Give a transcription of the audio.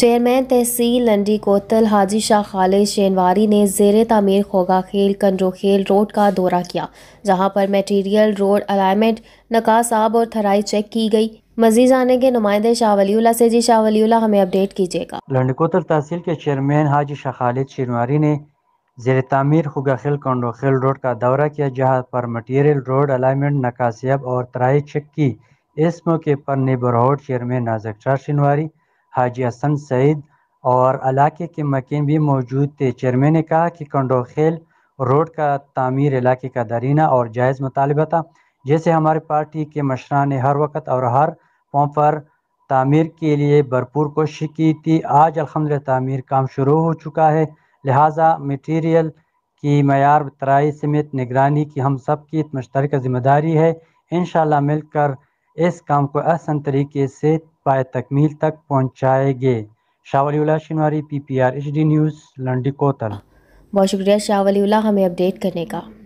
chairman तहसील लंडी कोतल हाजी शाह खालिद शेनवारी ने जेर तमीर खोगा खेल कंडो खेल रोड का दौरा किया जहां पर मटेरियल रोड अलाइनमेंट नकासाब और थराई चेक की गई मजीद जाने के नुमाइंदे शाह वलीला से जी शाह वलीला हमें अपडेट कीजिएगा लंडी कोतल तहसील के चेयरमैन हाजी शाह खालिद शेनवारी ने जेर तमीर खुगा खेल कंडो खेल रोड का दौरा किया जहाँ पर मटीरियल रोड अलाइनमेंट नकासियाब और थराई चेक की इस मौके पर नेबरहुड चेयरमैन नाजक शाह शेनवारी हाजी हसन सईद और इलाके के मकिन भी मौजूद थे चेयरमैन ने कहा कि कंडोखेल रोड का तमीर इलाके का दरीना और जायज़ मुतालबा था जैसे हमारी पार्टी के मशरा ने हर वक्त और हर पाँव पर तामीर के लिए भरपूर कोशिश की थी आज अलहमद तमीर काम शुरू हो चुका है लिहाजा मटीरियल की मैार तराई समेत निगरानी की हम सब की मुश्तरक जिम्मेदारी है इन मिलकर इस काम को आसान तरीके से पाए तकमील तक पहुँचाएंगे Shahwali Shinwari P P R H D news Landi Kotal बहुत शुक्रिया शाह हमें अपडेट करने का